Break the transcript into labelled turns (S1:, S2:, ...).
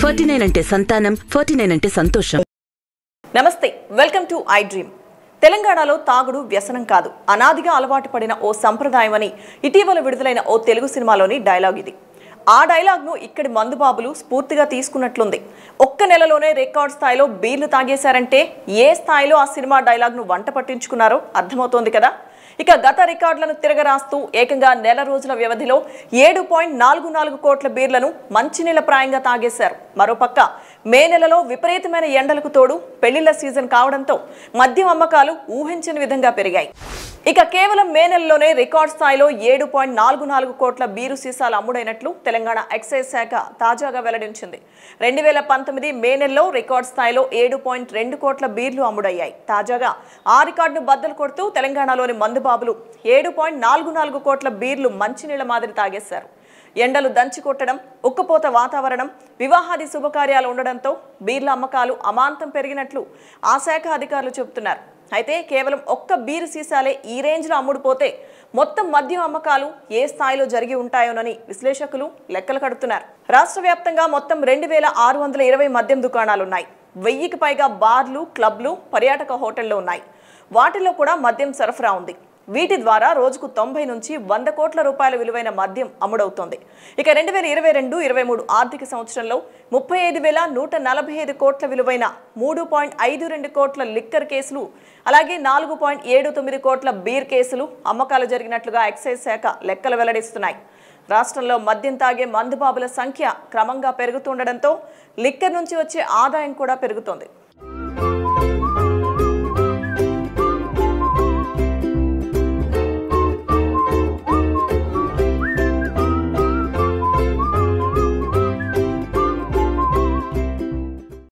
S1: forty nine అంటే సంతానం forty nine అంటే సంతోషం నమస్తే వెల్కమ్ టు ఐ డ్రీమ్ తెలంగాణలో తాగుడు వ్యసనం కాదు అనాదిగా అలవాటు పడిన ఓ సంప్రదాయమని ఇటీవల విడుదలైన ఓ తెలుగు సినిమాలోని డైలాగ్ ఇది ఆ డైలాగ్ను ఇక్కడి మందుబాబులు స్ఫూర్తిగా తీసుకున్నట్లుంది ఒక్క నెలలోనే రికార్డ్ స్థాయిలో బీర్లు తాగేశారంటే ఏ స్థాయిలో ఆ సినిమా డైలాగ్ను వంట పట్టించుకున్నారో అర్థమవుతోంది కదా ఇక గత రికార్డులను తిరగరాస్తూ ఏకంగా నెల రోజుల వ్యవధిలో ఏడు పాయింట్ నాలుగు నాలుగు కోట్ల బీర్లను మంచినీళ్ళ ప్రాయంగా తాగేశారు మరోపక్క మే నెలలో విపరీతమైన ఎండలకు తోడు పెళ్లిళ్ల సీజన్ కావడంతో మద్యం అమ్మకాలు ఊహించిన విధంగా పెరిగాయి ఇక కేవలం మే నెలలోనే రికార్డ్ స్థాయిలో ఏడు పాయింట్ నాలుగు నాలుగు కోట్ల బీరు సీసాలు అమ్ముడైనట్లు తెలంగాణ ఎక్సైజ్ శాఖ తాజాగా వెల్లడించింది రెండు వేల పంతొమ్మిది మే నెలలో రికార్డ్ స్థాయిలో ఏడు పాయింట్ రెండు కోట్ల బీర్లు అమ్ముడయ్యాయి తాజాగా ఆ రికార్డును బద్దలు కొడుతూ తెలంగాణలోని మందుబాబులు ఏడు పాయింట్ నాలుగు నాలుగు కోట్ల బీర్లు మంచినీళ్ల మాదిరి తాగేశారు ఎండలు దంచికొట్టడం ఉక్కపోత వాతావరణం వివాహాది శుభకార్యాలు ఉండడంతో బీర్ల అమ్మకాలు అమాంతం పెరిగినట్లు ఆ శాఖ అధికారులు చెబుతున్నారు అయితే కేవలం ఒక్క బీరు సీసాలే ఈ రేంజ్లో అమ్ముడుపోతే మొత్తం మద్యం అమ్మకాలు ఏ స్థాయిలో జరిగి ఉంటాయోనని విశ్లేషకులు లెక్కలు కడుతున్నారు రాష్ట్ర వ్యాప్తంగా మొత్తం రెండు వేల ఆరు వందల ఇరవై మద్యం దుకాణాలున్నాయి వెయ్యికి పైగా బార్లు క్లబ్లు పర్యాటక హోటళ్లు ఉన్నాయి వాటిలో కూడా మద్యం సరఫరా ఉంది వీటి ద్వారా రోజుకు తొంభై నుంచి వంద కోట్ల రూపాయల విలువైన మద్యం అమ్ముడవుతోంది ఇక రెండు వేల ఇరవై రెండు ఇరవై మూడు ఆర్థిక సంవత్సరంలో ముప్పై ఐదు వేల నూట నలభై ఐదు కోట్ల విలువైన మూడు పాయింట్ ఐదు రెండు కోట్ల లిక్కర్ కేసులు అలాగే నాలుగు పాయింట్ ఏడు తొమ్మిది కోట్ల బీర్ కేసులు అమ్మకాలు జరిగినట్లుగా ఎక్సైజ్ శాఖ లెక్కలు వెల్లడిస్తున్నాయి రాష్ట్రంలో మద్యం తాగే మందుబాబుల సంఖ్య క్రమంగా పెరుగుతుండడంతో లిక్కర్ నుంచి వచ్చే ఆదాయం కూడా పెరుగుతోంది